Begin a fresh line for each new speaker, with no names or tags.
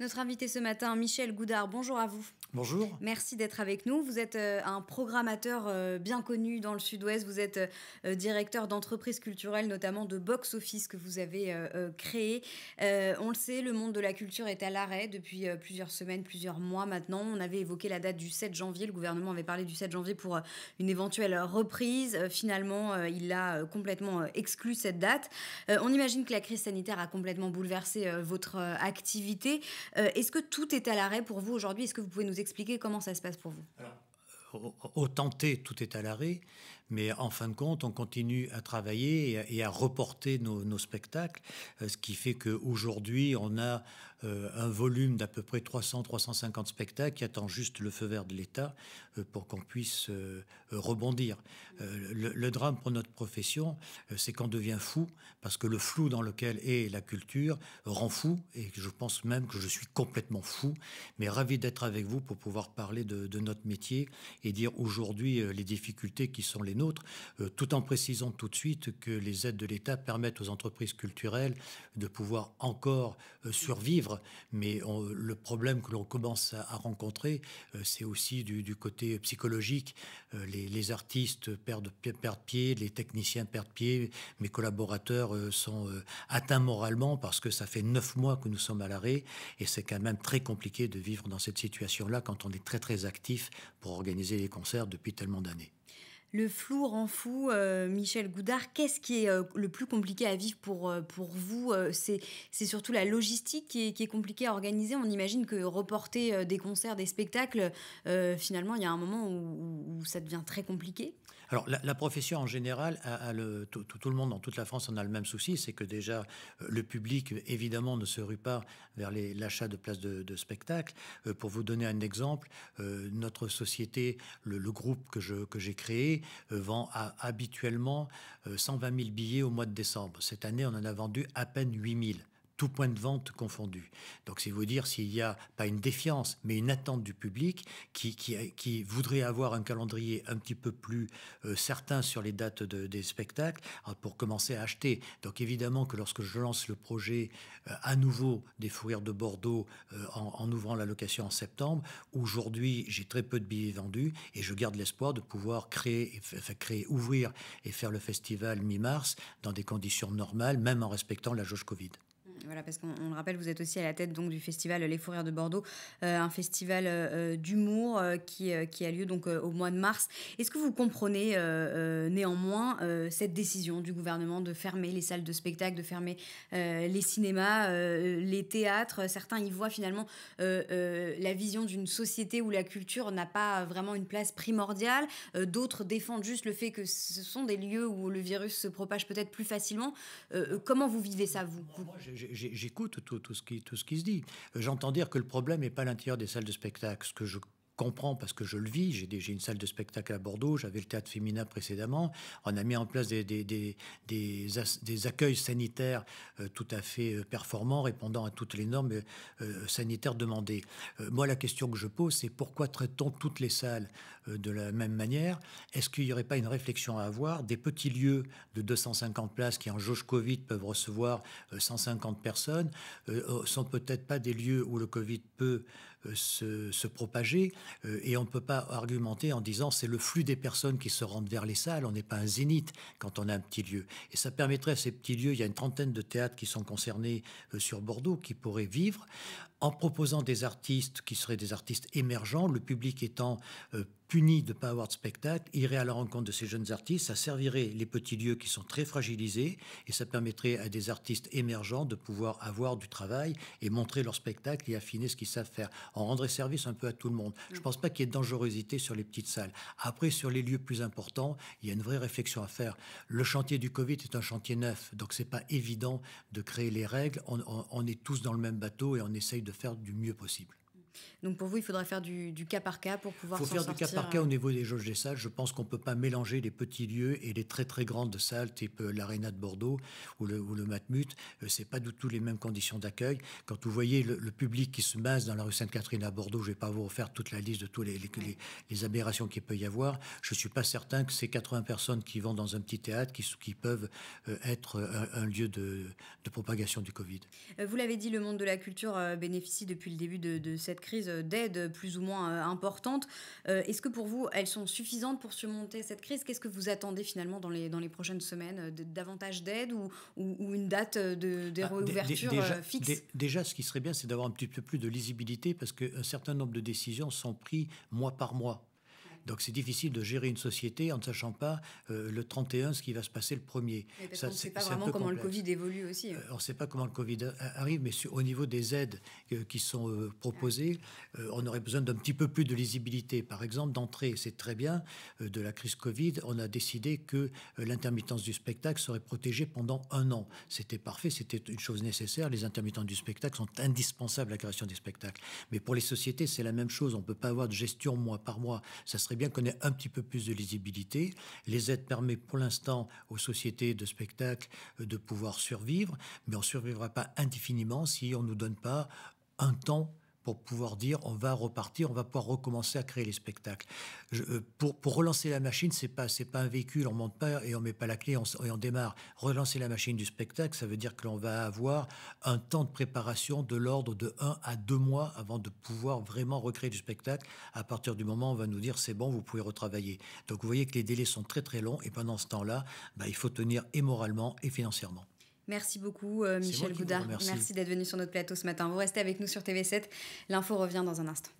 Notre invité ce matin, Michel Goudard, bonjour à vous. Bonjour. Merci d'être avec nous. Vous êtes euh, un programmateur euh, bien connu dans le sud-ouest. Vous êtes euh, directeur d'entreprises culturelles, notamment de Box Office que vous avez créé. On le sait, le monde de la culture est à l'arrêt depuis plusieurs semaines, plusieurs mois maintenant. On avait évoqué la date du 7 janvier. Le gouvernement avait parlé du 7 janvier pour une éventuelle reprise. Finalement, il a complètement exclu cette date. On imagine que la crise sanitaire a complètement bouleversé votre activité. Est-ce que tout est à l'arrêt pour vous aujourd'hui Est-ce que vous pouvez nous expliquer comment ça se passe pour vous
Alors, au, tout est à l'arrêt, mais en fin de compte, on continue à travailler et à, reporter nos, nos, spectacles, euh, ce qui fait que aujourd'hui, on a euh, un volume d'à peu près 300-350 spectacles qui attend juste le feu vert de l'État euh, pour qu'on puisse euh, rebondir. Le, drame pour notre profession, c'est qu'on devient fou parce que le flou dans lequel est la culture rend fou et je pense même que je suis complètement fou, mais ravi d'être avec vous pour pouvoir parler de notre métier et dire aujourd'hui les difficultés qui sont les nôtres, tout en précisant tout de suite que les aides de l'État permettent aux entreprises culturelles de pouvoir encore survivre mais le problème que l'on commence à, rencontrer, euh, c'est aussi du, côté psychologique. Euh, les, artistes perdent, perdent pied, les techniciens perdent pied, mes collaborateurs euh, sont atteints moralement parce que ça fait neuf mois que nous sommes à l'arrêt et c'est quand même très compliqué de vivre dans cette situation-là quand on est très très actif pour organiser les concerts depuis tellement d'années.
Le flou rend fou, euh, Michel Goudard. Qu'est-ce qui est euh, le plus compliqué à vivre pour, euh, pour vous c'est, surtout la logistique qui est, compliquée à organiser. On imagine que reporter des concerts, des spectacles, finalement, il y a un moment où, ça devient très compliqué.
Alors, la, profession en général, tout, le monde, dans toute la France, en a le même souci. C'est que déjà, le public, évidemment, ne se rue pas vers l'achat de places de, spectacles. spectacle. pour vous donner un exemple, notre société, le, groupe que j'ai créé, euh, vend habituellement 120 euh, 000 billets au mois de décembre. Cette année, on en a vendu à peine 8 000 tout point de vente confondu. Donc c'est vous dire s'il n'y a pas une défiance, mais une attente du public qui, voudrait avoir un calendrier un petit peu plus euh, certain sur les dates des spectacles ah, pour commencer à acheter. Donc évidemment que lorsque je lance le projet euh, à nouveau des fourrières de Bordeaux euh, en, ouvrant la location en septembre, aujourd'hui j'ai très peu de billets vendus et je garde l'espoir de pouvoir créer, créer, ouvrir et faire le festival mi-mars dans des conditions normales, même en respectant la jauge Covid.
Voilà, parce qu'on le rappelle, vous êtes aussi à la tête donc du festival Les Fourrières de Bordeaux, euh, un festival euh, euh, d'humour qui, qui, a lieu donc au mois de mars. Est-ce que vous comprenez néanmoins cette décision du gouvernement de fermer les salles de spectacle, de fermer les cinémas, les théâtres Certains y voient finalement la vision d'une société où la culture n'a pas vraiment une place primordiale. D'autres défendent juste le fait que ce sont des lieux où le virus se propage peut-être plus facilement. comment vous vivez ça, vous,
j'écoute tout, ce qui, tout ce qui se dit. J'entends dire que le problème n'est pas l'intérieur des salles de spectacle, ce que je comprends parce que je le vis. J'ai une salle de spectacle à Bordeaux, j'avais le théâtre féminin précédemment. On a mis en place des, des, des, des, accueils sanitaires euh, tout à fait euh, performants, répondant à toutes les normes euh, sanitaires demandées. moi, la question que je pose, c'est pourquoi traitons toutes les salles de la même manière Est-ce qu'il n'y aurait pas une réflexion à avoir Des petits lieux de 250 places qui, en jauge Covid, peuvent recevoir 150 personnes, sont peut-être pas des lieux où le Covid peut euh, se, propager. Euh, et on ne peut pas argumenter en disant c'est le flux des personnes qui se rendent vers les salles. On n'est pas un zénith quand on a un petit lieu. Et ça permettrait à ces petits lieux, il y a une trentaine de théâtres qui sont concernés euh, sur Bordeaux, qui pourraient vivre en proposant des artistes qui seraient des artistes émergents, le public étant punis de ne pas avoir de spectacle, irait à la rencontre de ces jeunes artistes, ça servirait les petits lieux qui sont très fragilisés et ça permettrait à des artistes émergents de pouvoir avoir du travail et montrer leur spectacle et affiner ce qu'ils savent faire. On rendrait service un peu à tout le monde. Je ne pense pas qu'il y ait de dangerosité sur les petites salles. Après, sur les lieux plus importants, il y a une vraie réflexion à faire. Le chantier du Covid est un chantier neuf, donc c'est pas évident de créer les règles. on est tous dans le même bateau et on essaye de faire du mieux possible.
Donc pour vous, il faudra faire du, cas par cas pour pouvoir Il faut faire du cas par cas au euh.
niveau des jauges des salles. Je pense qu'on ne peut pas mélanger les petits lieux et les très très grandes salles, type euh, l'Arena de Bordeaux ou le, ou le Matmut. Euh, c'est pas du tout les mêmes conditions d'accueil. Quand vous voyez le, public qui se masse dans la rue Sainte-Catherine à Bordeaux, je ne vais pas vous refaire toute la liste de toutes les, les, aberrations qu'il peut y avoir. Je ne suis pas certain que ces 80 personnes qui vont dans un petit théâtre, qui, qui peuvent être un, lieu de, propagation du Covid.
Vous l'avez dit, le monde de la culture bénéficie depuis le début de, de cette crise d'aides plus ou moins euh, importantes. Euh, est-ce que pour vous, elles sont suffisantes pour surmonter cette crise Qu'est-ce que vous attendez finalement dans les, dans les prochaines semaines euh, Davantage d'aide ou, une date de, de ah, réouverture fixe
Déjà, ce qui serait bien, c'est d'avoir un petit peu plus de lisibilité parce qu'un certain nombre de décisions sont prises mois par mois. Donc c'est difficile de gérer une société en ne sachant pas euh, le 31 ce qui va se passer le premier. Ça, on ne sait pas vraiment comment le Covid
évolue aussi. Hein.
Euh, on ne sait pas comment le Covid euh, arrive, mais sur, au niveau des aides qui sont proposées, on aurait besoin d'un petit peu plus de lisibilité. Par exemple, d'entrée, c'est très bien, de la crise Covid, on a décidé que l'intermittence du spectacle serait protégée pendant un an. C'était parfait, c'était une chose nécessaire. Les intermittents du spectacle sont indispensables à la création des spectacles. Mais pour les sociétés, c'est la même chose. On ne peut pas avoir de gestion mois par mois. Ça bien qu'on ait un petit peu plus de lisibilité. Les aides permettent pour l'instant aux sociétés de spectacle euh, de pouvoir survivre, mais on ne survivra pas indéfiniment si on ne nous donne pas un temps pour pouvoir dire on va repartir, on va pouvoir recommencer à créer les spectacles. Euh, pour, relancer la machine, c'est pas c'est pas un véhicule, on monte pas et on met pas la clé on, et on démarre. Relancer la machine du spectacle, ça veut dire que l'on va avoir un temps de préparation de l'ordre de 1 à 2 mois avant de pouvoir vraiment recréer du spectacle. À partir du moment où on va nous dire c'est bon, vous pouvez retravailler. Donc vous voyez que les délais sont très très longs et pendant ce temps-là, bah, il faut tenir et moralement et financièrement.
Merci beaucoup, euh, Michel Goudard. Merci d'être venu sur notre plateau ce matin. Vous restez avec nous sur TV7. L'info revient dans un instant.